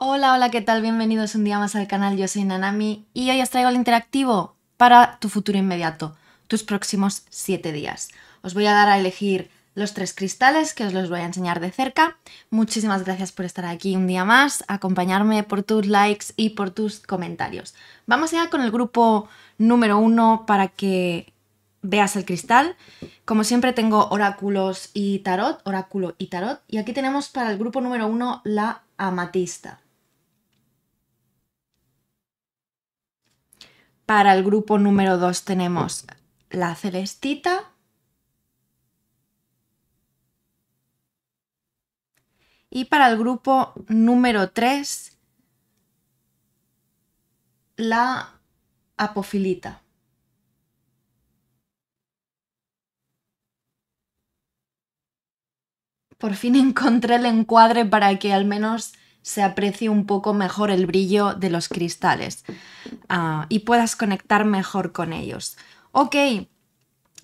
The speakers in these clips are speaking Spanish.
Hola, hola, ¿qué tal? Bienvenidos un día más al canal, yo soy Nanami y hoy os traigo el interactivo para tu futuro inmediato, tus próximos 7 días. Os voy a dar a elegir los tres cristales que os los voy a enseñar de cerca. Muchísimas gracias por estar aquí un día más, acompañarme por tus likes y por tus comentarios. Vamos ya con el grupo número 1 para que veas el cristal. Como siempre tengo oráculos y tarot, oráculo y tarot. Y aquí tenemos para el grupo número 1 la amatista. Para el grupo número 2 tenemos la celestita. Y para el grupo número 3, la apofilita. Por fin encontré el encuadre para que al menos se aprecie un poco mejor el brillo de los cristales ah, y puedas conectar mejor con ellos. Ok,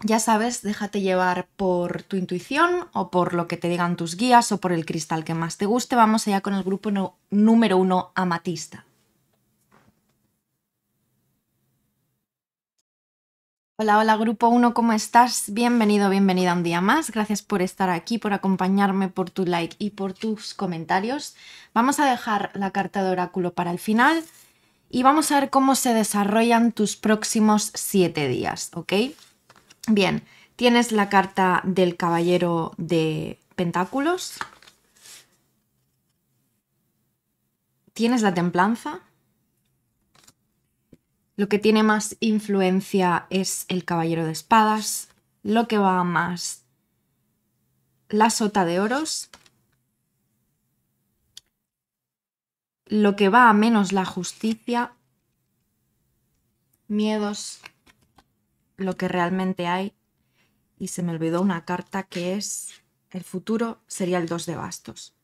ya sabes, déjate llevar por tu intuición o por lo que te digan tus guías o por el cristal que más te guste. Vamos allá con el grupo número uno, amatista. Hola, hola Grupo 1, ¿cómo estás? Bienvenido, bienvenida un día más. Gracias por estar aquí, por acompañarme, por tu like y por tus comentarios. Vamos a dejar la carta de oráculo para el final y vamos a ver cómo se desarrollan tus próximos siete días, ¿ok? Bien, tienes la carta del caballero de pentáculos. Tienes la templanza. Lo que tiene más influencia es el Caballero de Espadas, lo que va más la Sota de Oros, lo que va a menos la justicia, miedos, lo que realmente hay. Y se me olvidó una carta que es el futuro, sería el 2 de bastos.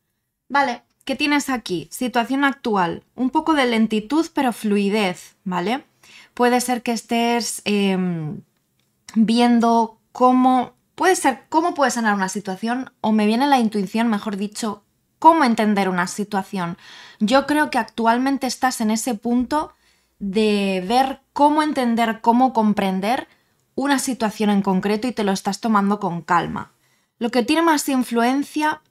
Vale, ¿qué tienes aquí? Situación actual, un poco de lentitud pero fluidez, ¿vale? puede ser que estés em, viendo cómo puede ser cómo puede sanar una situación o me viene la intuición, mejor dicho, cómo entender una situación. Yo creo que actualmente estás en ese punto de ver cómo entender, cómo comprender una situación en concreto y te lo estás tomando con calma. Lo que tiene más influencia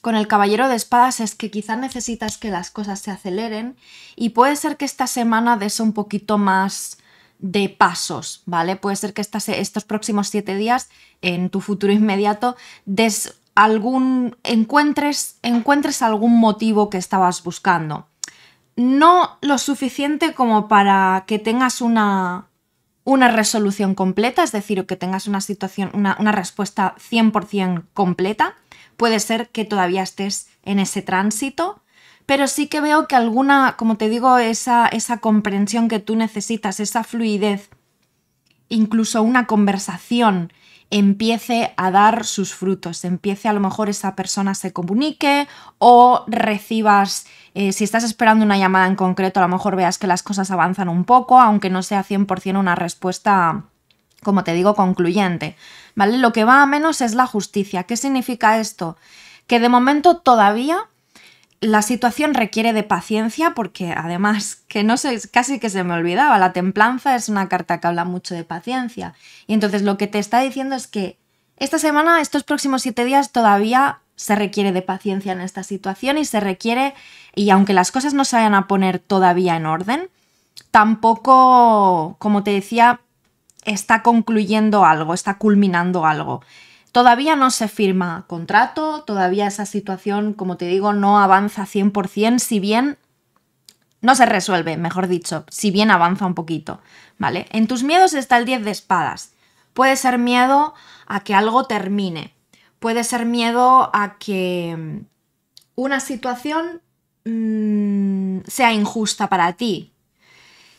con el caballero de espadas es que quizás necesitas que las cosas se aceleren y puede ser que esta semana des un poquito más de pasos, ¿vale? Puede ser que estos próximos siete días, en tu futuro inmediato, des algún. encuentres, encuentres algún motivo que estabas buscando. No lo suficiente como para que tengas una, resolución completa, es decir, que tengas una situación, una, una respuesta 100% completa, puede ser que todavía estés en ese tránsito, pero sí que veo que alguna, como te digo, esa, esa comprensión que tú necesitas, esa fluidez, incluso una conversación empiece a dar sus frutos, empiece a lo mejor esa persona se comunique o recibas, eh, si estás esperando una llamada en concreto, a lo mejor veas que las cosas avanzan un poco, aunque no sea 100% una respuesta, como te digo, concluyente. Lo que va a menos es la justicia. ¿Qué significa esto? Que de momento todavía la situación requiere de paciencia porque además que no sé, casi que se me olvidaba, la templanza es una carta que habla mucho de paciencia. Y entonces lo que te está diciendo es que esta semana, estos próximos siete días todavía se requiere de paciencia en esta situación y se requiere, y aunque las cosas no se vayan a poner todavía en orden, tampoco, como te decía, está concluyendo algo, está culminando algo. Todavía no se firma contrato, todavía esa situación, como te digo, no avanza 100%, si bien no se resuelve, mejor dicho, si bien avanza un poquito, ¿vale? En tus miedos está el 10 de espadas. Puede ser miedo a que algo termine, puede ser miedo a que mm, una situación mm, sea injusta para ti,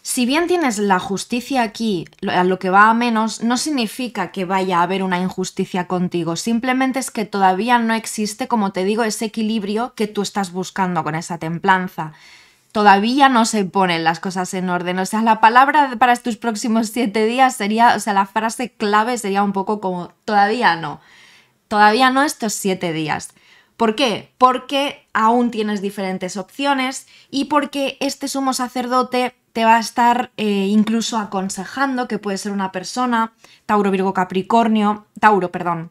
si bien tienes la justicia aquí, a lo que va a menos, no significa que vaya a haber una injusticia contigo, simplemente es que todavía no existe, como te digo, ese equilibrio que tú estás buscando con esa templanza. Todavía no se ponen las cosas en orden. O sea, la palabra para estos próximos siete días sería, o sea, la frase clave sería un poco como todavía no. Todavía no estos siete días. ¿Por qué? Porque aún tienes diferentes opciones y porque este sumo sacerdote te va a estar eh, incluso aconsejando, que puede ser una persona, Tauro, Virgo, Capricornio, Tauro, perdón,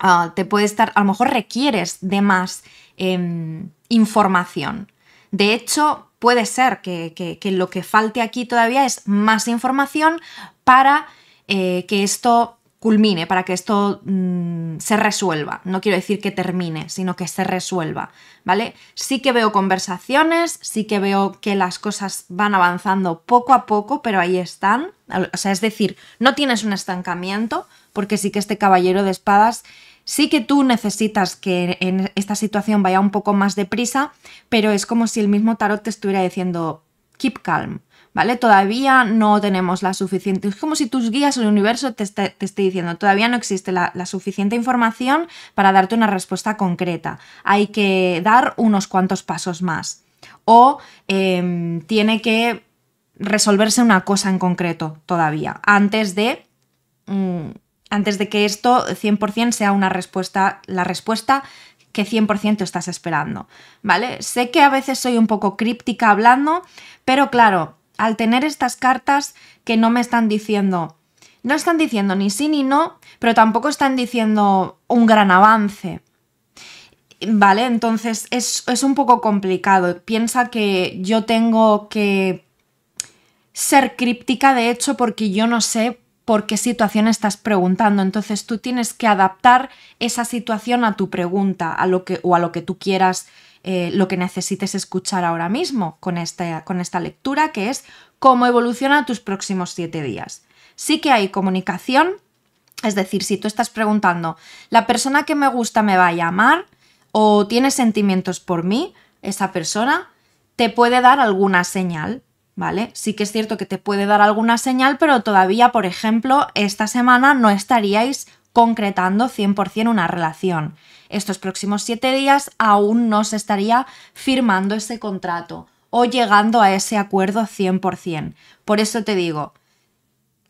ah, te puede estar, a lo mejor requieres de más em, información. De hecho, puede ser que, lo que falte aquí todavía es más información para eh, que esto culmine, para que esto mm, se resuelva. No quiero decir que termine, sino que se resuelva, ¿vale? Sí que veo conversaciones, sí que veo que las cosas van avanzando poco a poco, pero ahí están. O sea, es decir, no tienes un estancamiento, porque sí que este caballero de espadas Sí que tú necesitas que en esta situación vaya un poco más deprisa, pero es como si el mismo tarot te estuviera diciendo, keep calm, ¿vale? Todavía no tenemos la suficiente. Es como si tus guías el universo te, esté, diciendo, todavía no existe la, suficiente información para darte una respuesta concreta. Hay que dar unos cuantos pasos más. O em, tiene que resolverse una cosa en concreto todavía, antes de. Mm, antes de que esto 100% sea una respuesta, la respuesta que 100% estás esperando, ¿vale? Sé que a veces soy un poco críptica hablando, pero claro, al tener estas cartas que no me están diciendo, no están diciendo ni sí ni no, pero tampoco están diciendo un gran avance. Vale, entonces es, es un poco complicado. Piensa que yo tengo que ser críptica, de hecho, porque yo no sé por qué situación estás preguntando. Entonces tú tienes que adaptar esa situación a tu pregunta, a lo que, o a lo que tú quieras eh, lo que necesites escuchar ahora mismo con esta, con esta lectura, que es cómo evoluciona tus próximos siete días. Sí que hay comunicación, es decir, si tú estás preguntando, ¿la persona que me gusta me va a llamar? ¿O tiene sentimientos por mí? Esa persona te puede dar alguna señal, ¿vale? Sí que es cierto que te puede dar alguna señal, pero todavía, por ejemplo, esta semana no estaríais concretando 100% una relación estos próximos siete días aún no se estaría firmando ese contrato o llegando a ese acuerdo 100%. Por eso te digo,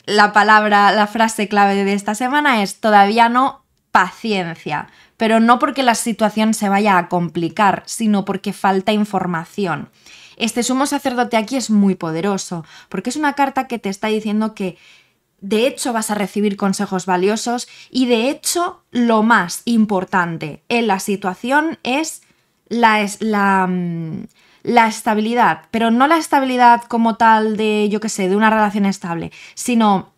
la palabra, la frase clave de esta semana es todavía no paciencia, pero no porque la situación se vaya a complicar, sino porque falta información. Este sumo sacerdote aquí es muy poderoso, porque es una carta que te está diciendo que de hecho vas a recibir consejos valiosos y de hecho lo más importante en la situación es la, mm, la, estabilidad, pero no la estabilidad como tal de, yo qué sé, de una relación estable, sino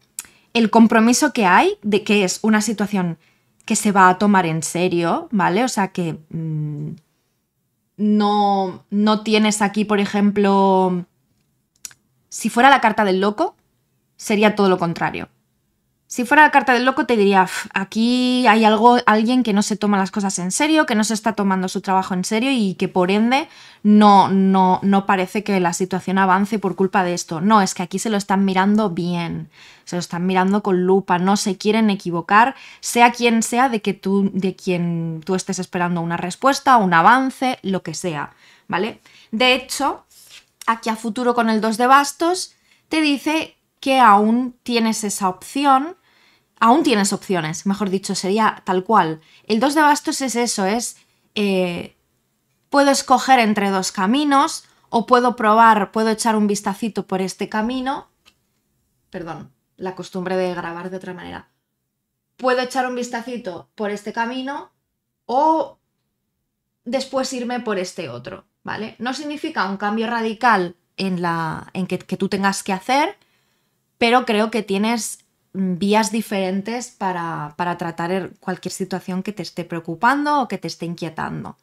el compromiso que hay de que es una situación que se va a tomar en serio, ¿vale? O sea que mm, no, no tienes aquí, por ejemplo, si fuera la carta del loco, sería todo lo contrario. Si fuera la carta del loco te diría, aquí hay algo, alguien que no se toma las cosas en serio, que no se está tomando su trabajo en serio y que por ende no, no, no parece que la situación avance por culpa de esto. No, es que aquí se lo están mirando bien, se lo están mirando con lupa, no se quieren equivocar, sea quien sea de, que tú, de quien tú estés esperando una respuesta, un avance, lo que sea, ¿vale? De hecho, aquí a futuro con el 2 de bastos te dice que aún tienes esa opción, aún tienes opciones, mejor dicho, sería tal cual. El 2 de bastos es eso, es... Eh, puedo escoger entre dos caminos o puedo probar, puedo echar un vistacito por este camino. Perdón, la costumbre de grabar de otra manera. Puedo echar un vistacito por este camino o después irme por este otro, ¿vale? No significa un cambio radical en la en que tú tengas que hacer, pero creo que tienes mm, vías diferentes para, tratar er, cualquier situación que te esté preocupando o que te esté inquietando.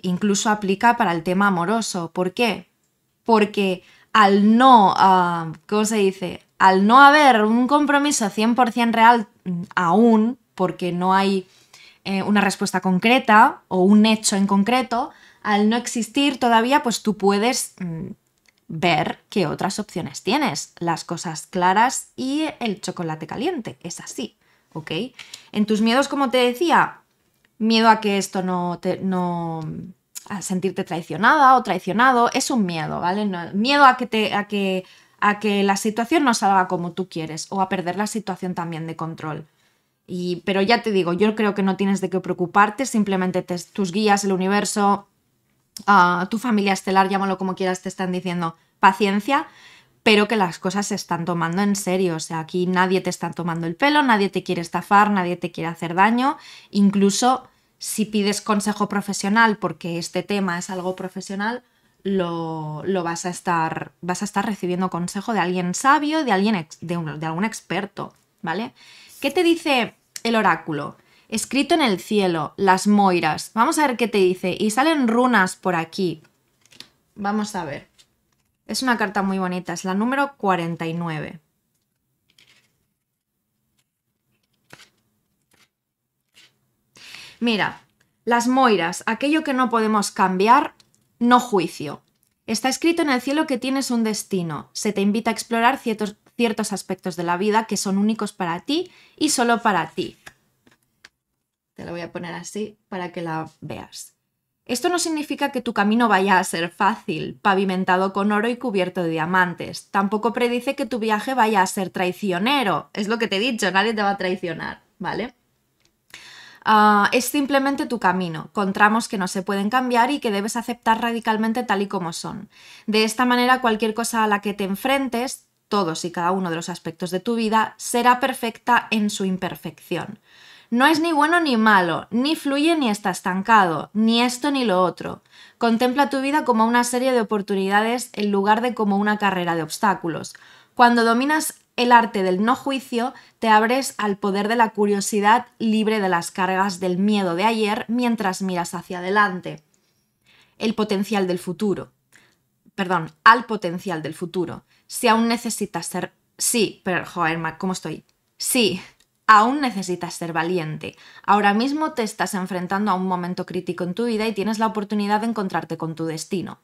Incluso aplica para el tema amoroso. ¿Por qué? Porque al no, ah, ¿cómo se dice? Al no haber un compromiso 100% real mm, aún, porque no hay eh, una respuesta concreta o un hecho en concreto, al no existir todavía, pues tú puedes mm, ver qué otras opciones tienes. Las cosas claras y el chocolate caliente. Es así, ¿ok? En tus miedos, como te decía, miedo a que esto no te... No, a sentirte traicionada o traicionado, es un miedo, ¿vale? miedo a que, te, a, que, a que la situación no salga como tú quieres o a perder la situación también de control. Y, pero ya te digo, yo creo que no tienes de qué preocuparte, simplemente tus guías, el universo, tu familia estelar, llámalo como quieras, te están diciendo paciencia, pero que las cosas se están tomando en serio. O sea, aquí nadie te está tomando el pelo, nadie te quiere estafar, nadie te quiere hacer daño. Incluso si pides consejo profesional, porque este tema es algo profesional, lo, lo vas, a estar, vas a estar recibiendo consejo de alguien sabio, de, alguien de algún experto, ¿vale? ¿Qué te dice el oráculo? Escrito en el cielo, las Moiras. Vamos a ver qué te dice. Y salen runas por aquí. Vamos a ver. Es una carta muy bonita, es la número 49. Mira, las Moiras, aquello que no podemos cambiar, no juicio. Está escrito en el cielo que tienes un destino. Se te invita a explorar ciertos, ciertos aspectos de la vida que son únicos para ti y solo para ti. Te lo voy a poner así para que la veas. Esto no significa que tu camino vaya a ser fácil, pavimentado con oro y cubierto de diamantes. Tampoco predice que tu viaje vaya a ser traicionero. Es lo que te he dicho, nadie te va a traicionar, ¿vale? Ah, es simplemente tu camino, con tramos que no se pueden cambiar y que debes aceptar radicalmente tal y como son. De esta manera, cualquier cosa a la que te enfrentes, todos y cada uno de los aspectos de tu vida, será perfecta en su imperfección. No es ni bueno ni malo, ni fluye ni está estancado, ni esto ni lo otro. Contempla tu vida como una serie de oportunidades en lugar de como una carrera de obstáculos. Cuando dominas el arte del no juicio, te abres al poder de la curiosidad libre de las cargas del miedo de ayer mientras miras hacia adelante. El potencial del futuro. Perdón, al potencial del futuro. Si aún necesitas ser... Sí, pero joder, ¿cómo estoy? Sí, Aún necesitas ser valiente. Ahora mismo te estás enfrentando a un momento crítico en tu vida y tienes la oportunidad de encontrarte con tu destino.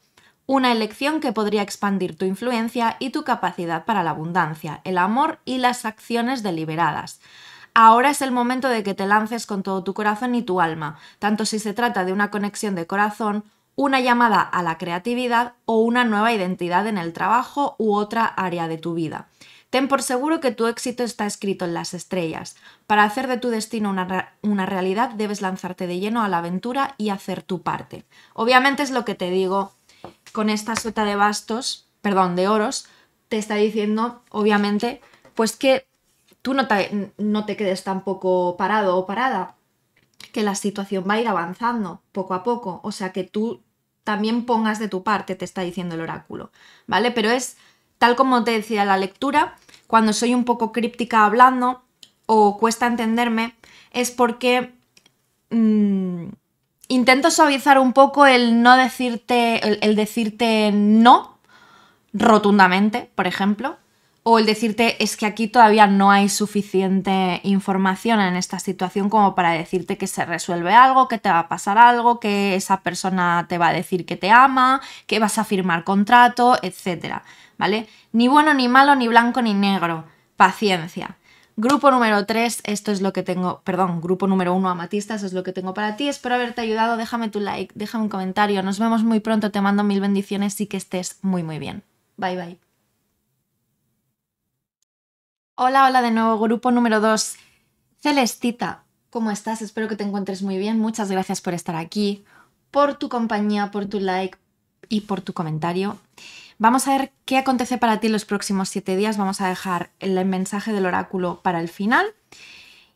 Una elección que podría expandir tu influencia y tu capacidad para la abundancia, el amor y las acciones deliberadas. Ahora es el momento de que te lances con todo tu corazón y tu alma, tanto si se trata de una conexión de corazón, una llamada a la creatividad o una nueva identidad en el trabajo u otra área de tu vida. Ten por seguro que tu éxito está escrito en las estrellas. Para hacer de tu destino una, realidad debes lanzarte de lleno a la aventura y hacer tu parte. Obviamente es lo que te digo con esta sueta de bastos, perdón, de oros, te está diciendo, obviamente, pues que tú no te, no te quedes tampoco parado o parada, que la situación va a ir avanzando poco a poco, o sea que tú también pongas de tu parte, te está diciendo el oráculo, ¿vale? Pero es Tal como te decía la lectura, cuando soy un poco críptica hablando o cuesta entenderme, es porque mm, intento suavizar un poco el no decirte, el decirte no rotundamente, por ejemplo, o el decirte es que aquí todavía no hay suficiente información en esta situación como para decirte que se resuelve algo, que te va a pasar algo, que esa persona te va a decir que te ama, que vas a firmar contrato, etc. ¿Vale? Ni bueno ni malo, ni blanco ni negro. Paciencia. Grupo número 3, esto es lo que tengo, perdón, grupo número 1 Amatistas, es lo que tengo para ti. Espero haberte ayudado, déjame tu like, déjame un comentario. Nos vemos muy pronto, te mando mil bendiciones y que estés muy muy bien. Bye bye. Hola, hola de nuevo, grupo número 2. Celestita, ¿cómo estás? Espero que te encuentres muy bien. Muchas gracias por estar aquí, por tu compañía, por tu like y por tu comentario. Vamos a ver qué acontece para ti en los próximos siete días. Vamos a dejar el mensaje del oráculo para el final.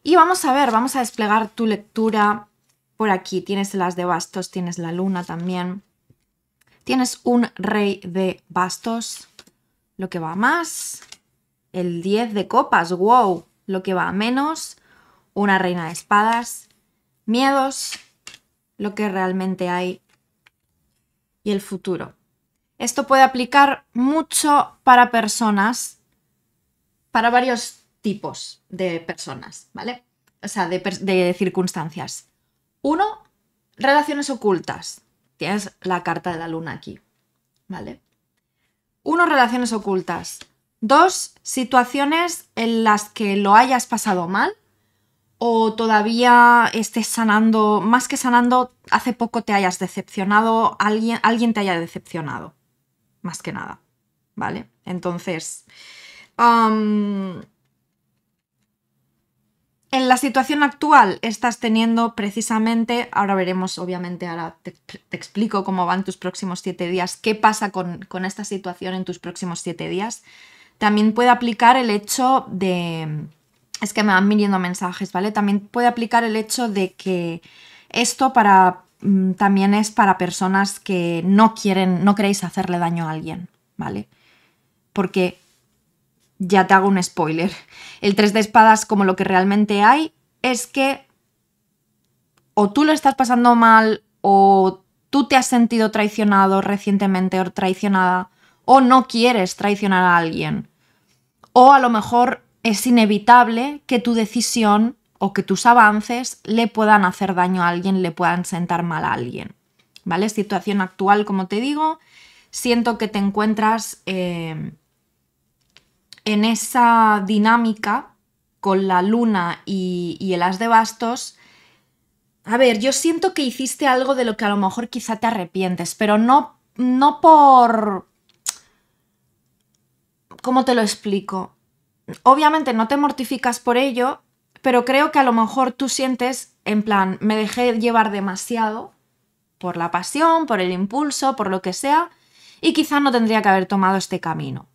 Y vamos a ver, vamos a desplegar tu lectura por aquí. Tienes las de bastos, tienes la luna también. Tienes un rey de bastos, lo que va más el 10 de copas, wow, lo que va a menos, una reina de espadas, miedos, lo que realmente hay y el futuro. Esto puede aplicar mucho para personas, para varios tipos de personas, ¿vale? O sea, de, de circunstancias. Uno, relaciones ocultas. Tienes la carta de la luna aquí, ¿vale? Uno, relaciones ocultas. Dos, situaciones en las que lo hayas pasado mal o todavía estés sanando, más que sanando, hace poco te hayas decepcionado, alguien, alguien te haya decepcionado, más que nada, ¿vale? Entonces, en la situación actual estás teniendo precisamente, ahora veremos, obviamente, ahora te, explico cómo van tus próximos siete días, qué pasa con, con esta situación en tus próximos siete días. También puede aplicar el hecho de... Es que me van viniendo mensajes, ¿vale? También puede aplicar el hecho de que esto para mm, también es para personas que no quieren, no queréis hacerle daño a alguien, ¿vale? Porque ya te hago un spoiler. El 3 de espadas como lo que realmente hay es que o tú lo estás pasando mal o tú te has sentido traicionado recientemente o traicionada o no quieres traicionar a alguien. O a lo mejor es inevitable que tu decisión o que tus avances le puedan hacer daño a alguien, le puedan sentar mal a alguien. ¿Vale? Situación actual, como te digo, siento que te encuentras eh, en esa dinámica con la luna y, y el as de bastos. A ver, yo siento que hiciste algo de lo que a lo mejor quizá te arrepientes, pero no, no por ¿Cómo te lo explico? Obviamente no te mortificas por ello, pero creo que a lo mejor tú sientes, en plan, me dejé llevar demasiado por la pasión, por el impulso, por lo que sea, y quizá no tendría que haber tomado este camino.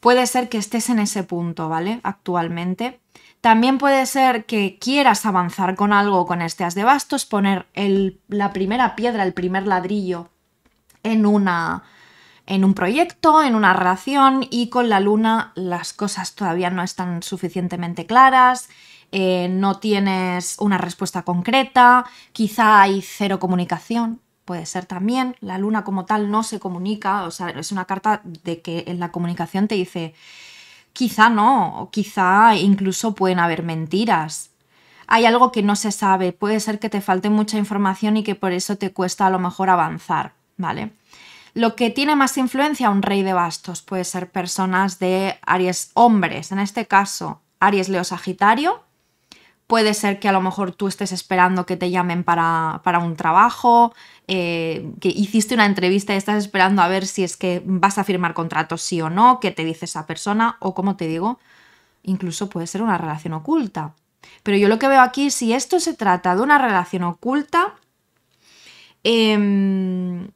Puede ser que estés en ese punto, ¿vale? Actualmente. También puede ser que quieras avanzar con algo con este as de bastos, poner la primera piedra, el primer ladrillo en una en un proyecto, en una relación y con la luna las cosas todavía no están suficientemente claras, eh, no tienes una respuesta concreta, quizá hay cero comunicación, puede ser también, la luna como tal no se comunica, o sea, es una carta de que en la comunicación te dice, quizá no, o quizá incluso pueden haber mentiras. Hay algo que no se sabe, puede ser que te falte mucha información y que por eso te cuesta a lo mejor avanzar, ¿vale? Lo que tiene más influencia a un rey de bastos puede ser personas de Aries hombres, en este caso Aries Leo Sagitario. Puede ser que a lo mejor tú estés esperando que te llamen para, un trabajo, eh, que hiciste una entrevista y estás esperando a ver si es que vas a firmar contratos sí o no, qué te dice esa persona o como te digo, incluso puede ser una relación oculta. Pero yo lo que veo aquí, si esto se trata de una relación oculta, em,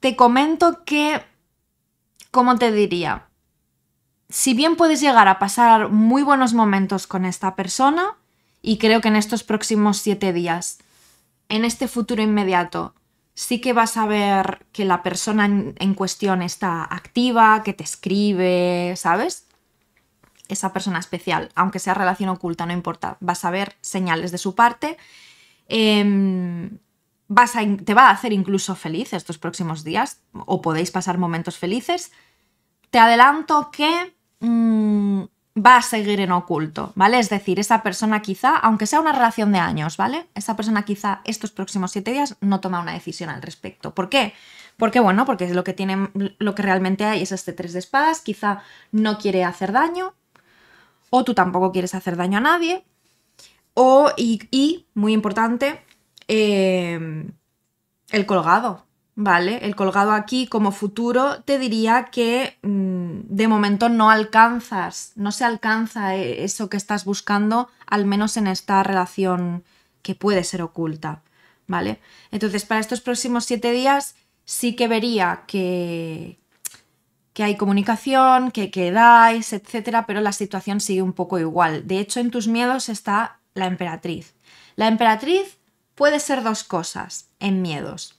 Te comento que, ¿cómo te diría? Si bien puedes llegar a pasar muy buenos momentos con esta persona, y creo que en estos próximos siete días, en este futuro inmediato, sí que vas a ver que la persona en, cuestión está activa, que te escribe, ¿sabes? Esa persona especial, aunque sea relación oculta, no importa, vas a ver señales de su parte. Em, te va a hacer incluso feliz estos próximos días o podéis pasar momentos felices. Te adelanto que mm, va a seguir en oculto, ¿vale? Es decir, esa persona quizá, aunque sea una relación de años, ¿vale? Esa persona quizá estos próximos siete días no toma una decisión al respecto. ¿Por qué? Porque, bueno, porque lo que, lo que realmente hay es este tres de espadas, quizá no quiere hacer daño, o tú tampoco quieres hacer daño a nadie, o, y, y muy importante, Em, el colgado, ¿vale? El colgado aquí como futuro te diría que mm, de momento no alcanzas, no se alcanza e, eso que estás buscando, al menos en esta relación que puede ser oculta, ¿vale? Entonces, para estos próximos siete días sí que vería que, que hay comunicación, que quedáis, etcétera, pero la situación sigue un poco igual. De hecho, en tus miedos está la emperatriz. La emperatriz puede ser dos cosas en miedos.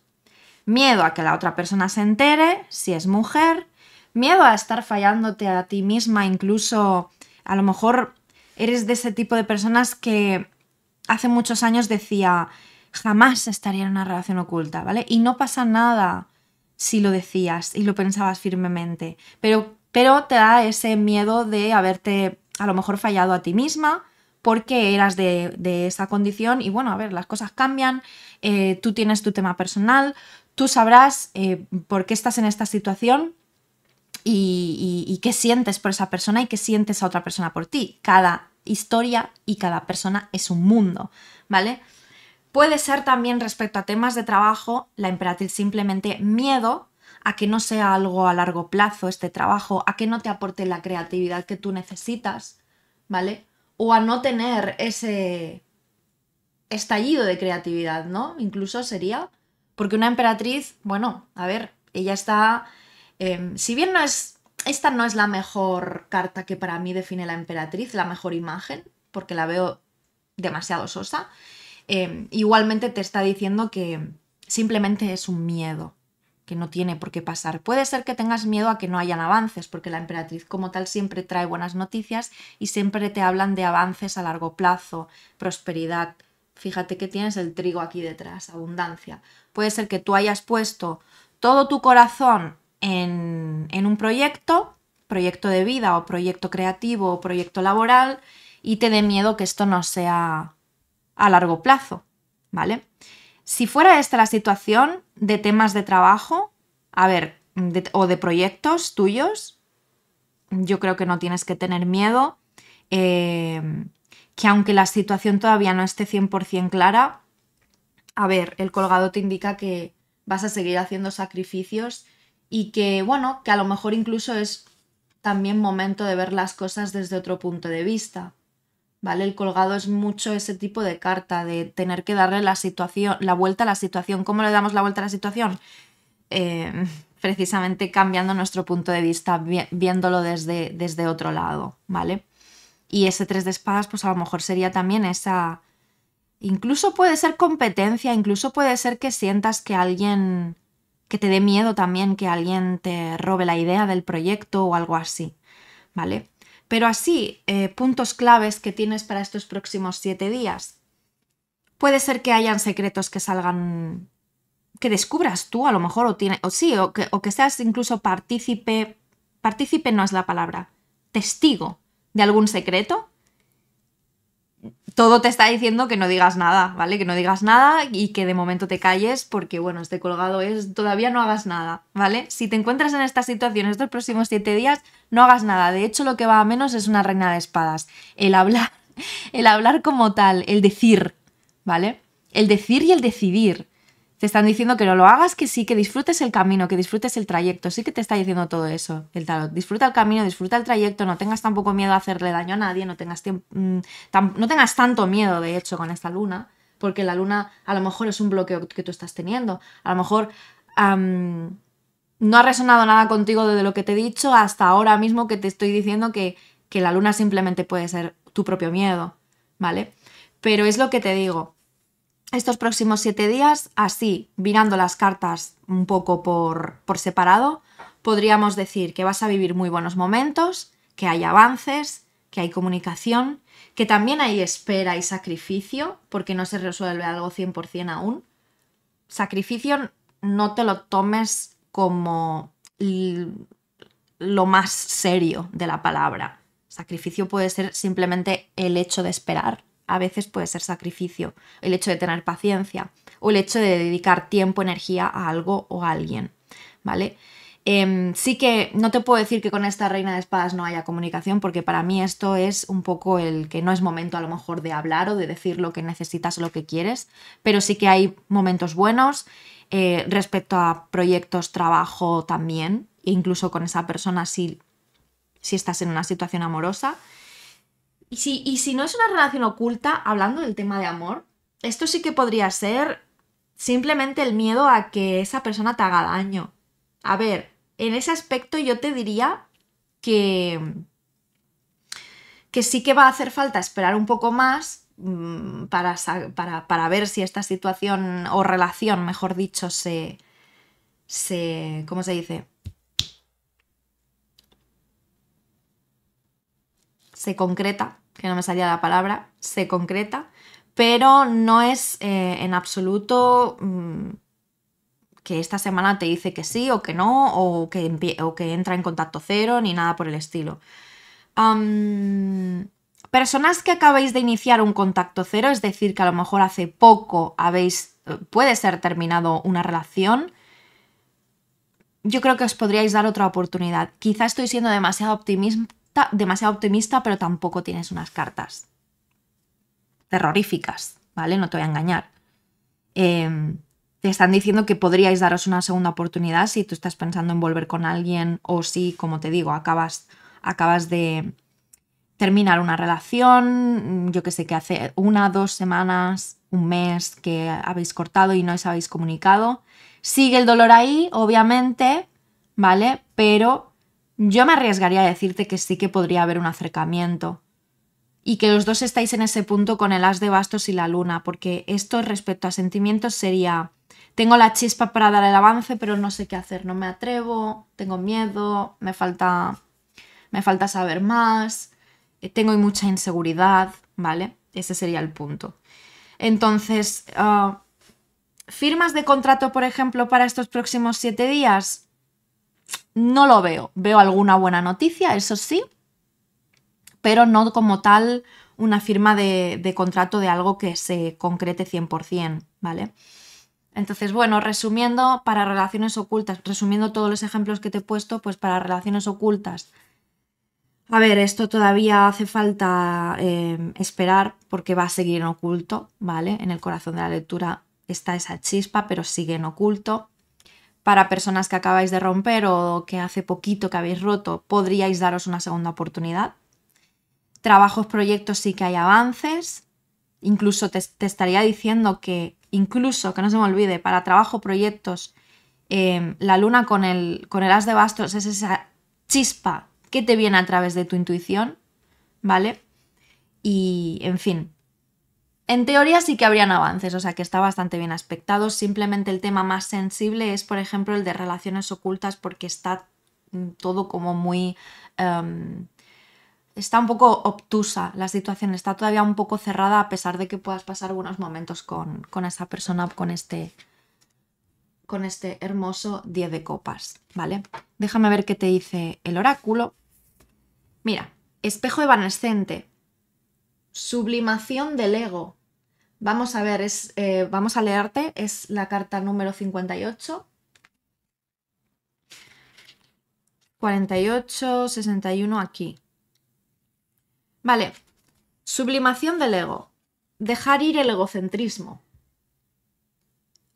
Miedo a que la otra persona se entere, si es mujer, miedo a estar fallándote a ti misma, incluso a lo mejor eres de ese tipo de personas que hace muchos años decía, jamás estaría en una relación oculta, ¿vale? Y no pasa nada si lo decías y lo pensabas firmemente, pero, pero te da ese miedo de haberte a lo mejor fallado a ti misma, porque eras de, esa condición y bueno, a ver, las cosas cambian, eh, tú tienes tu tema personal, tú sabrás eh, por qué estás en esta situación y, y qué sientes por esa persona y qué sientes a otra persona por ti. Cada historia y cada persona es un mundo, ¿vale? Puede ser también respecto a temas de trabajo, la emperatriz simplemente miedo a que no sea algo a largo plazo este trabajo, a que no te aporte la creatividad que tú necesitas, ¿vale? o a no tener ese estallido de creatividad, ¿no? Incluso sería, porque una emperatriz, bueno, a ver, ella está, em, si bien no es, esta no es la mejor carta que para mí define la emperatriz, la mejor imagen, porque la veo demasiado sosa, em, igualmente te está diciendo que simplemente es un miedo, que no tiene por qué pasar. Puede ser que tengas miedo a que no hayan avances, porque la emperatriz como tal siempre trae buenas noticias y siempre te hablan de avances a largo plazo, prosperidad. Fíjate que tienes el trigo aquí detrás, abundancia. Puede ser que tú hayas puesto todo tu corazón en, en un proyecto, proyecto de vida o proyecto creativo o proyecto laboral, y te dé miedo que esto no sea a largo plazo, ¿vale? Si fuera esta la situación de temas de trabajo, a ver, o de proyectos tuyos, yo creo que no tienes que tener miedo, eh, que aunque la situación todavía no esté 100% clara, a ver, el colgado te indica que vas a seguir haciendo sacrificios y que, bueno, que a lo mejor incluso es también momento de ver las cosas desde otro punto de vista. ¿vale? El colgado es mucho ese tipo de carta, de tener que darle la situación, la vuelta a la situación. ¿Cómo le damos la vuelta a la situación? Eh, precisamente cambiando nuestro punto de vista, viéndolo desde, desde otro lado, ¿vale? Y ese tres de espadas, pues a lo mejor sería también esa. Incluso puede ser competencia, incluso puede ser que sientas que alguien. que te dé miedo también que alguien te robe la idea del proyecto o algo así, ¿vale? Pero así, eh, puntos claves que tienes para estos próximos siete días. Puede ser que hayan secretos que salgan, que descubras tú a lo mejor, o, tiene, o sí, o que, o que seas incluso partícipe, partícipe no es la palabra, testigo de algún secreto todo te está diciendo que no digas nada, ¿vale? Que no digas nada y que de momento te calles porque, bueno, este colgado es todavía no hagas nada, ¿vale? Si te encuentras en esta situación estos próximos siete días, no hagas nada. De hecho, lo que va a menos es una reina de espadas. El hablar, el hablar como tal, el decir, ¿vale? El decir y el decidir. Te están diciendo que no lo hagas, que sí, que disfrutes el camino, que disfrutes el trayecto. Sí que te está diciendo todo eso, el tarot. Disfruta el camino, disfruta el trayecto, no tengas tampoco miedo a hacerle daño a nadie, no tengas, mm, no tengas tanto miedo, de hecho, con esta luna, porque la luna a lo mejor es un bloqueo que tú estás teniendo. A lo mejor no ha resonado nada contigo desde lo que te he dicho hasta ahora mismo que te estoy diciendo que, la luna simplemente puede ser tu propio miedo, ¿vale? Pero es lo que te digo. Estos próximos siete días, así, mirando las cartas un poco por, por separado, podríamos decir que vas a vivir muy buenos momentos, que hay avances, que hay comunicación, que también hay espera y sacrificio, porque no se resuelve algo 100% aún. Sacrificio no te lo tomes como lo más serio de la palabra. Sacrificio puede ser simplemente el hecho de esperar, a veces puede ser sacrificio, el hecho de tener paciencia o el hecho de dedicar tiempo, energía a algo o a alguien, ¿vale? Em, sí que no te puedo decir que con esta reina de espadas no haya comunicación, porque para mí esto es un poco el que no es momento a lo mejor de hablar o de decir lo que necesitas o lo que quieres, pero sí que hay momentos buenos eh, respecto a proyectos, trabajo también, incluso con esa persona si, si estás en una situación amorosa. Y si, y si no es una relación oculta, hablando del tema de amor, esto sí que podría ser simplemente el miedo a que esa persona te haga daño. A ver, en ese aspecto yo te diría que, que sí que va a hacer falta esperar un poco más Mm, para, para, para, ver si esta situación o relación, mejor dicho, se, ¿Cómo se dice? Se concreta, que no me salía la palabra, se concreta, pero no es eh, en absoluto mm, que esta semana te dice que sí o que no, o que, que entra en contacto cero, ni nada por el estilo personas que acabáis de iniciar un contacto cero, es decir, que a lo mejor hace poco habéis, eh, puede ser terminado una relación, yo creo que os podríais dar otra oportunidad. Quizá estoy siendo demasiado optimista, demasiado optimista, pero tampoco tienes unas cartas terroríficas, ¿vale? No te voy a engañar. Em, te están diciendo que podríais daros una segunda oportunidad si tú estás pensando en volver con alguien o si, como te digo, acabas, acabas de, terminar una relación, mm, yo que sé, que hace una, dos semanas, un mes que habéis cortado y no os habéis comunicado. Sigue el dolor ahí, obviamente, ¿vale? Pero yo me arriesgaría a decirte que sí que podría haber un acercamiento y que los dos estáis en ese punto con el as de bastos y la luna, porque esto respecto a sentimientos sería, tengo la chispa para dar el avance, pero no sé qué hacer, no me atrevo, tengo miedo, me falta, me falta saber más, eh, tengo mucha inseguridad, ¿vale? Ese sería el punto. Entonces, ah, firmas de contrato, por ejemplo, para estos próximos siete días, no lo veo. Veo alguna buena noticia, eso sí, pero no como tal una firma de, de contrato de algo que se concrete 100%, ¿vale? Entonces, bueno, resumiendo, para relaciones ocultas, resumiendo todos los ejemplos que te he puesto, pues para relaciones ocultas, a ver, esto todavía hace falta em, esperar porque va a seguir en oculto, ¿vale? En el corazón de la lectura está esa chispa, pero sigue en oculto. Para personas que acabáis de romper o que hace poquito que habéis roto, podríais daros una segunda oportunidad. Trabajos, proyectos sí que hay avances. Incluso te, estaría diciendo que, incluso, que no se me olvide, para trabajo, proyectos, em, la luna con el, con el as de bastos es esa chispa qué te viene a través de tu intuición, ¿vale? Y, en fin. En teoría sí que habrían avances, o sea que está bastante bien aspectado. Simplemente el tema más sensible es, por ejemplo, el de relaciones ocultas porque está mm, todo como muy... Em, está un poco obtusa la situación, está todavía un poco cerrada a pesar de que puedas pasar buenos momentos con, con esa persona, con este, con este hermoso 10 de copas, ¿vale? Déjame ver qué te dice el oráculo. Mira, espejo evanescente, sublimación del ego. Vamos a ver, es, eh, vamos a leerte, es la carta número 58. 48, 61 aquí. Vale, sublimación del ego, dejar ir el egocentrismo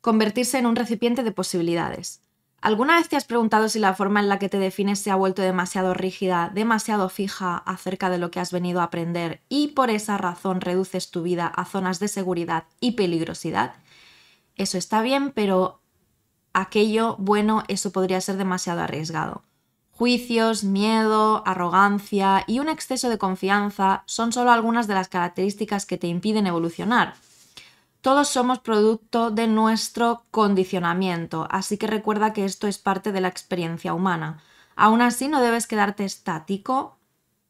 convertirse en un recipiente de posibilidades. ¿Alguna vez te has preguntado si la forma en la que te defines se ha vuelto demasiado rígida, demasiado fija acerca de lo que has venido a aprender y por esa razón reduces tu vida a zonas de seguridad y peligrosidad? Eso está bien, pero aquello bueno, eso podría ser demasiado arriesgado. Juicios, miedo, arrogancia y un exceso de confianza son solo algunas de las características que te impiden evolucionar, todos somos producto de nuestro condicionamiento, así que recuerda que esto es parte de la experiencia humana. Aún así, no debes quedarte estático,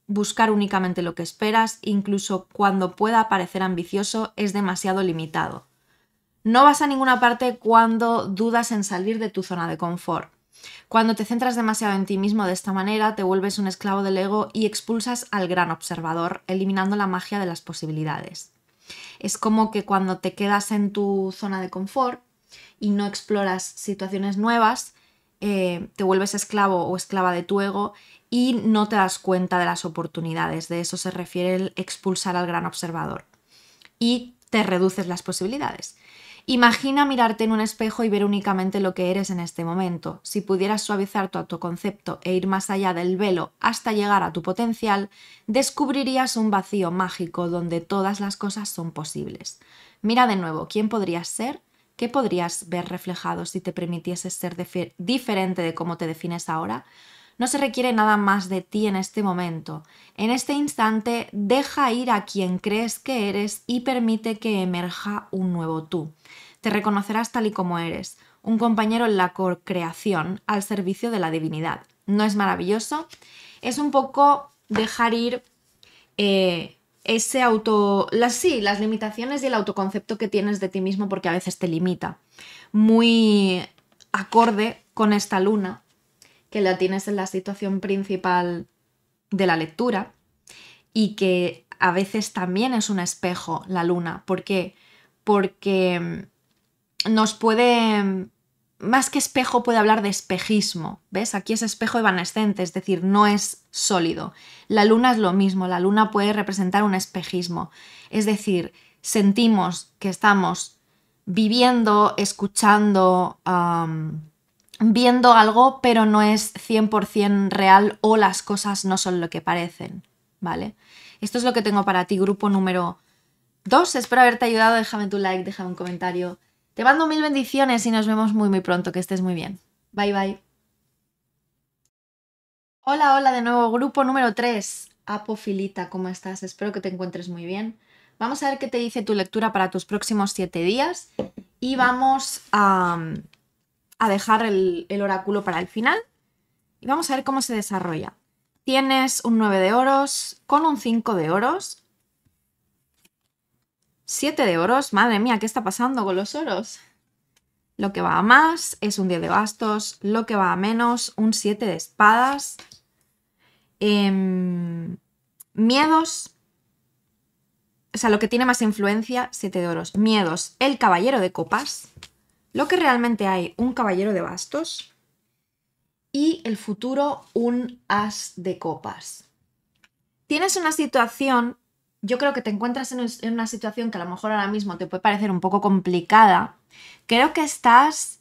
buscar únicamente lo que esperas, incluso cuando pueda parecer ambicioso, es demasiado limitado. No vas a ninguna parte cuando dudas en salir de tu zona de confort. Cuando te centras demasiado en ti mismo de esta manera, te vuelves un esclavo del ego y expulsas al gran observador, eliminando la magia de las posibilidades. Es como que cuando te quedas en tu zona de confort y no exploras situaciones nuevas, eh, te vuelves esclavo o esclava de tu ego y no te das cuenta de las oportunidades. De eso se refiere el expulsar al gran observador. Y te reduces las posibilidades. Imagina mirarte en un espejo y ver únicamente lo que eres en este momento. Si pudieras suavizar tu concepto e ir más allá del velo hasta llegar a tu potencial, descubrirías un vacío mágico donde todas las cosas son posibles. Mira de nuevo, ¿quién podrías ser? ¿Qué podrías ver reflejado si te permitieses ser diferente de cómo te defines ahora? No se requiere nada más de ti en este momento. En este instante, deja ir a quien crees que eres y permite que emerja un nuevo tú. Te reconocerás tal y como eres, un compañero en la creación al servicio de la divinidad. ¿No es maravilloso? Es un poco dejar ir eh, ese auto, sí, las limitaciones y el autoconcepto que tienes de ti mismo porque a veces te limita. Muy acorde con esta luna, que la tienes en la situación principal de la lectura y que a veces también es un espejo la luna. ¿Por qué? Porque mm, nos puede, mm, más que espejo, puede hablar de espejismo. ¿Ves? Aquí es espejo evanescente, es decir, no es sólido. La luna es lo mismo, la luna puede representar un espejismo. Es decir, sentimos que estamos viviendo, escuchando, viendo algo, pero no es 100% real o las cosas no son lo que parecen, ¿vale? Esto es lo que tengo para ti, grupo número 2. Espero haberte ayudado. Déjame tu like, déjame un comentario. Te mando mil bendiciones y nos vemos muy, muy pronto. Que estés muy bien. Bye, bye. Hola, hola de nuevo, grupo número 3. Apofilita, ¿cómo estás? Espero que te encuentres muy bien. Vamos a ver qué te dice tu lectura para tus próximos 7 días y vamos a a dejar el, oráculo para el final y vamos a ver cómo se desarrolla. Tienes un 9 de oros con un 5 de oros. 7 de oros, madre mía, ¿qué está pasando con los oros? Lo que va a más es un 10 de bastos, lo que va a menos, un 7 de espadas. Em, miedos, o sea, lo que tiene más influencia, 7 de oros. Miedos, el caballero de copas, lo que realmente hay, un caballero de bastos y el futuro, un as de copas. Tienes una situación, yo creo que te encuentras en una situación que a lo mejor ahora mismo te puede parecer un poco complicada. Creo que estás...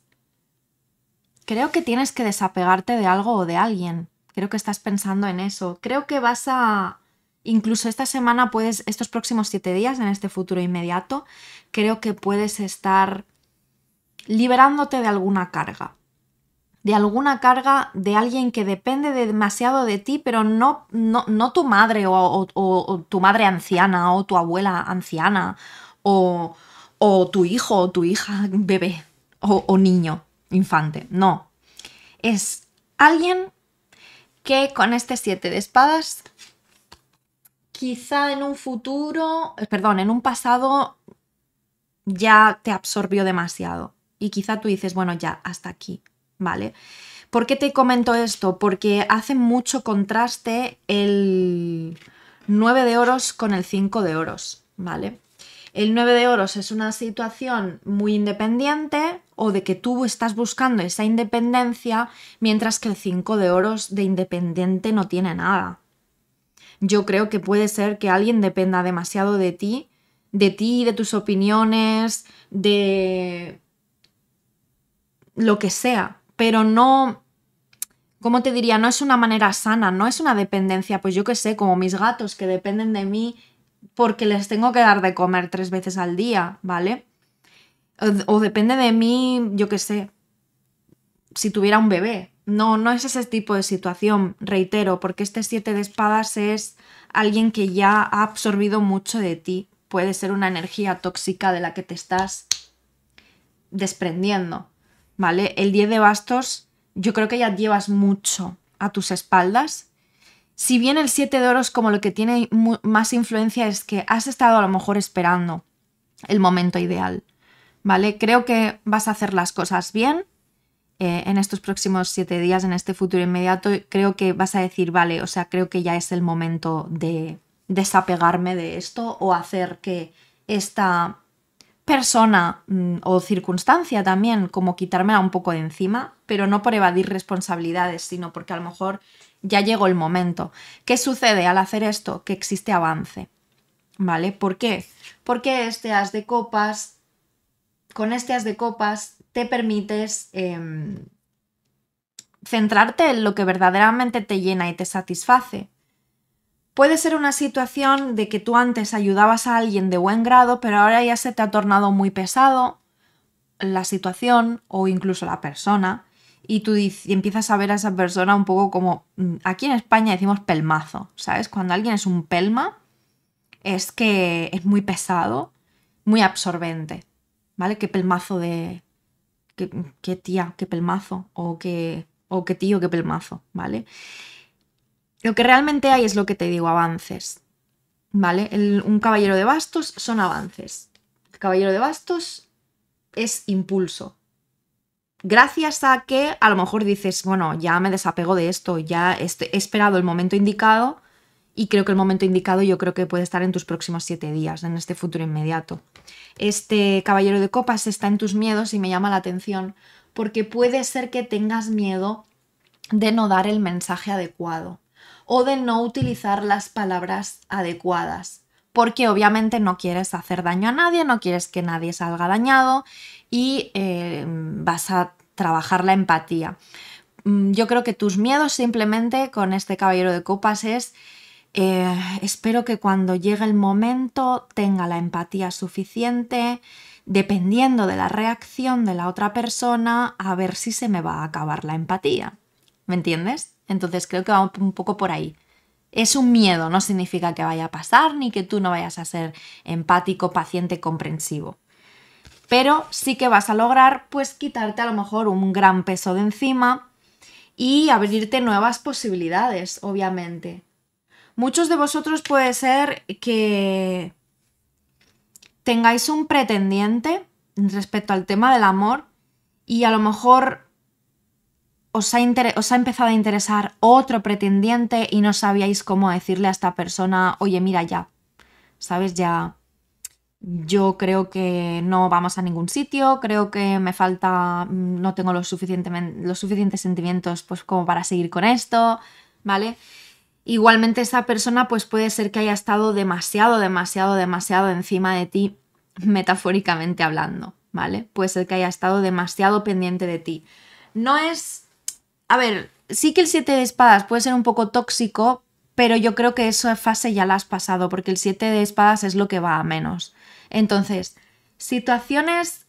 Creo que tienes que desapegarte de algo o de alguien. Creo que estás pensando en eso. Creo que vas a Incluso esta semana puedes, estos próximos siete días, en este futuro inmediato, creo que puedes estar liberándote de alguna carga, de alguna carga de alguien que depende demasiado de ti, pero no, no, tu madre o, tu madre anciana o tu abuela anciana o, o tu hijo o tu hija bebé o niño, infante, no. Es alguien que con este siete de espadas quizá en un futuro, perdón, en un pasado ya te absorbió demasiado. Y quizá tú dices, bueno, ya, hasta aquí, ¿vale? ¿Por qué te comento esto? Porque hace mucho contraste el 9 de oros con el 5 de oros, ¿vale? El 9 de oros es una situación muy independiente o de que tú estás buscando esa independencia, mientras que el 5 de oros de independiente no tiene nada. Yo creo que puede ser que alguien dependa demasiado de ti, de ti, de tus opiniones, de lo que sea, pero no, ¿cómo te diría? No es una manera sana, no es una dependencia, pues yo qué sé, como mis gatos que dependen de mí porque les tengo que dar de comer tres veces al día, ¿vale? O, depende de mí, yo qué sé, si tuviera un bebé. No, no es ese tipo de situación, reitero, porque este siete de espadas es alguien que ya ha absorbido mucho de ti. Puede ser una energía tóxica de la que te estás desprendiendo. ¿vale? El 10 de bastos yo creo que ya llevas mucho a tus espaldas. Si bien el 7 de oros como lo que tiene más influencia es que has estado a lo mejor esperando el momento ideal, ¿vale? Creo que vas a hacer las cosas bien eh, en estos próximos 7 días, en este futuro inmediato. Creo que vas a decir, vale, o sea, creo que ya es el momento de desapegarme de esto o hacer que esta persona mm, o circunstancia también, como quitármela un poco de encima, pero no por evadir responsabilidades, sino porque a lo mejor ya llegó el momento. ¿Qué sucede al hacer esto? Que existe avance. ¿Vale? ¿Por qué? Porque este as de copas, con este as de copas te permites em, centrarte en lo que verdaderamente te llena y te satisface. Puede ser una situación de que tú antes ayudabas a alguien de buen grado, pero ahora ya se te ha tornado muy pesado la situación o incluso la persona y tú empiezas a ver a esa persona un poco como mm, aquí en España decimos pelmazo, ¿sabes? Cuando alguien es un pelma es que es muy pesado, muy absorbente, ¿vale? Qué pelmazo de qué, tía, qué pelmazo o que o qué tío, qué pelmazo, ¿vale? Lo que realmente hay es lo que te digo, avances. ¿Vale? un caballero de bastos son avances. El caballero de bastos es impulso. Gracias a que a lo mejor dices, bueno, ya me desapego de esto, ya este, he esperado el momento indicado y creo que el momento indicado yo creo que puede estar en tus próximos siete días, en este futuro inmediato. Este caballero de copas está en tus miedos y me llama la atención porque puede ser que tengas miedo de no dar el mensaje adecuado o de no utilizar las palabras adecuadas, porque obviamente no quieres hacer daño a nadie, no quieres que nadie salga dañado y eh, vas a trabajar la empatía. Mm, yo creo que tus miedos simplemente con este caballero de copas es... Eh, espero que cuando llegue el momento tenga la empatía suficiente, dependiendo de la reacción de la otra persona, a ver si se me va a acabar la empatía. ¿Me entiendes? Entonces creo que va un poco por ahí. Es un miedo, no significa que vaya a pasar ni que tú no vayas a ser empático, paciente, comprensivo. Pero sí que vas a lograr pues quitarte a lo mejor un gran peso de encima y abrirte nuevas posibilidades, obviamente. Muchos de vosotros puede ser que tengáis un pretendiente respecto al tema del amor y a lo mejor os ha, empezado a interesar otro pretendiente y no sabíais cómo decirle a esta persona, oye, mira ya, ¿sabes? Ya, yo creo que no vamos a ningún sitio, creo que me falta, mm, no tengo los, los suficientes sentimientos pues como para seguir con esto, ¿vale? Igualmente esa persona pues puede ser que haya estado demasiado, demasiado, demasiado encima de ti, metafóricamente hablando, ¿vale? Puede ser que haya estado demasiado pendiente de ti. No es a ver, sí que el 7 de espadas puede ser un poco tóxico, pero yo creo que eso esa fase ya la has pasado, porque el 7 de espadas es lo que va a menos. Entonces, situaciones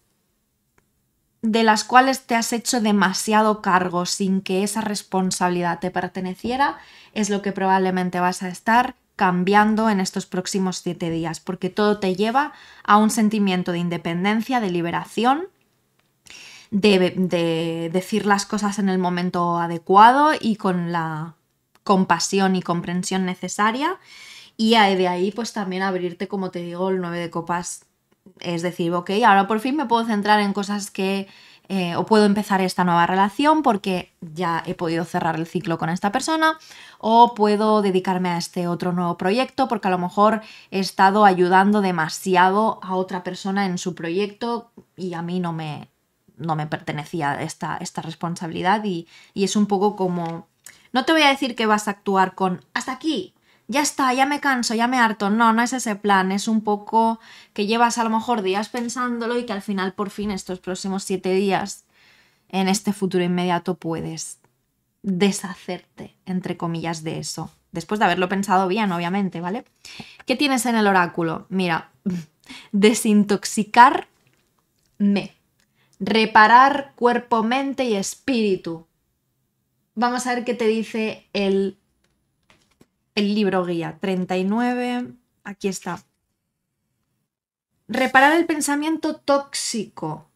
de las cuales te has hecho demasiado cargo sin que esa responsabilidad te perteneciera, es lo que probablemente vas a estar cambiando en estos próximos siete días, porque todo te lleva a un sentimiento de independencia, de liberación, de, decir las cosas en el momento adecuado y con la compasión y comprensión necesaria. Y de ahí, pues también abrirte, como te digo, el 9 de copas. Es decir, ok, ahora por fin me puedo centrar en cosas que. Eh, o puedo empezar esta nueva relación porque ya he podido cerrar el ciclo con esta persona, o puedo dedicarme a este otro nuevo proyecto porque a lo mejor he estado ayudando demasiado a otra persona en su proyecto y a mí no me, no me pertenecía esta, esta responsabilidad y, y es un poco como... No te voy a decir que vas a actuar con hasta aquí, ya está, ya me canso, ya me harto. No, no es ese plan, es un poco que llevas a lo mejor días pensándolo y que al final por fin estos próximos siete días, en este futuro inmediato, puedes deshacerte, entre comillas, de eso. Después de haberlo pensado bien, obviamente, ¿vale? ¿Qué tienes en el oráculo? Mira, desintoxicarme reparar cuerpo, mente y espíritu. Vamos a ver qué te dice el, el libro guía 39. Aquí está. Reparar el pensamiento tóxico.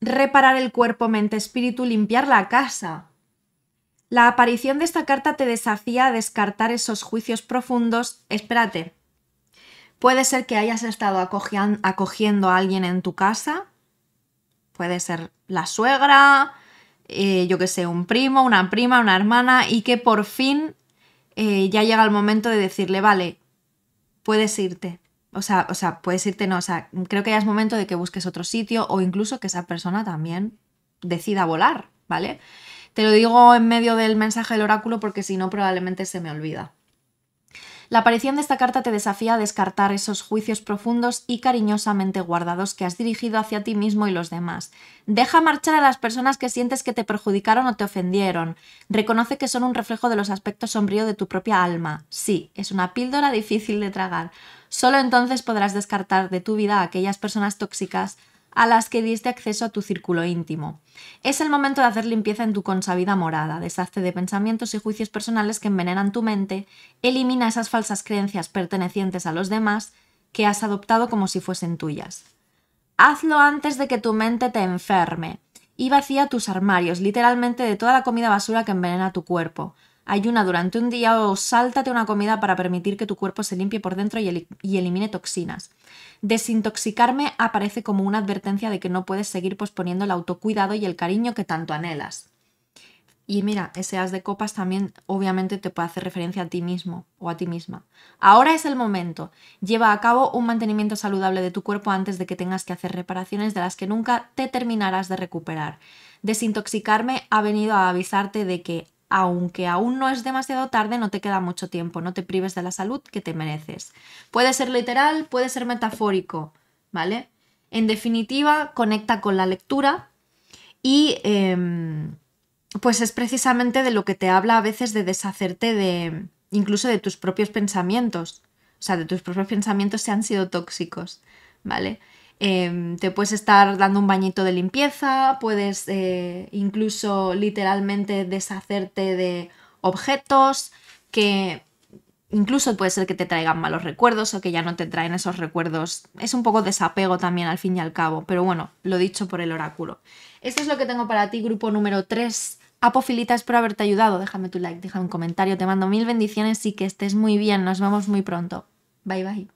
Reparar el cuerpo, mente, espíritu, limpiar la casa. La aparición de esta carta te desafía a descartar esos juicios profundos. Espérate. Puede ser que hayas estado acogiendo a alguien en tu casa Puede ser la suegra, eh, yo que sé, un primo, una prima, una hermana, y que por fin eh, ya llega el momento de decirle, vale, puedes irte. O sea, o sea, puedes irte, no, o sea, creo que ya es momento de que busques otro sitio o incluso que esa persona también decida volar, ¿vale? Te lo digo en medio del mensaje del oráculo porque si no probablemente se me olvida. La aparición de esta carta te desafía a descartar esos juicios profundos y cariñosamente guardados que has dirigido hacia ti mismo y los demás. Deja marchar a las personas que sientes que te perjudicaron o te ofendieron. Reconoce que son un reflejo de los aspectos sombríos de tu propia alma. Sí, es una píldora difícil de tragar. Solo entonces podrás descartar de tu vida a aquellas personas tóxicas a las que diste acceso a tu círculo íntimo. Es el momento de hacer limpieza en tu consabida morada, deshazte de pensamientos y juicios personales que envenenan tu mente, elimina esas falsas creencias pertenecientes a los demás que has adoptado como si fuesen tuyas. Hazlo antes de que tu mente te enferme y vacía tus armarios, literalmente de toda la comida basura que envenena tu cuerpo. Ayuna durante un día o sáltate una comida para permitir que tu cuerpo se limpie por dentro y, y elimine toxinas. Desintoxicarme aparece como una advertencia de que no puedes seguir posponiendo el autocuidado y el cariño que tanto anhelas. Y mira, ese as de copas también obviamente te puede hacer referencia a ti mismo o a ti misma. Ahora es el momento. Lleva a cabo un mantenimiento saludable de tu cuerpo antes de que tengas que hacer reparaciones de las que nunca te terminarás de recuperar. Desintoxicarme ha venido a avisarte de que aunque aún no es demasiado tarde, no te queda mucho tiempo, no te prives de la salud que te mereces. Puede ser literal, puede ser metafórico, ¿vale? En definitiva, conecta con la lectura y em, pues es precisamente de lo que te habla a veces de deshacerte de incluso de tus propios pensamientos, o sea, de tus propios pensamientos se han sido tóxicos, ¿vale? Em, te puedes estar dando un bañito de limpieza, puedes eh, incluso literalmente deshacerte de objetos que incluso puede ser que te traigan malos recuerdos o que ya no te traen esos recuerdos. Es un poco desapego también al fin y al cabo, pero bueno, lo dicho por el oráculo. Esto es lo que tengo para ti, grupo número 3. apofilitas por haberte ayudado. Déjame tu like, déjame un comentario, te mando mil bendiciones y que estés muy bien. Nos vemos muy pronto. Bye bye.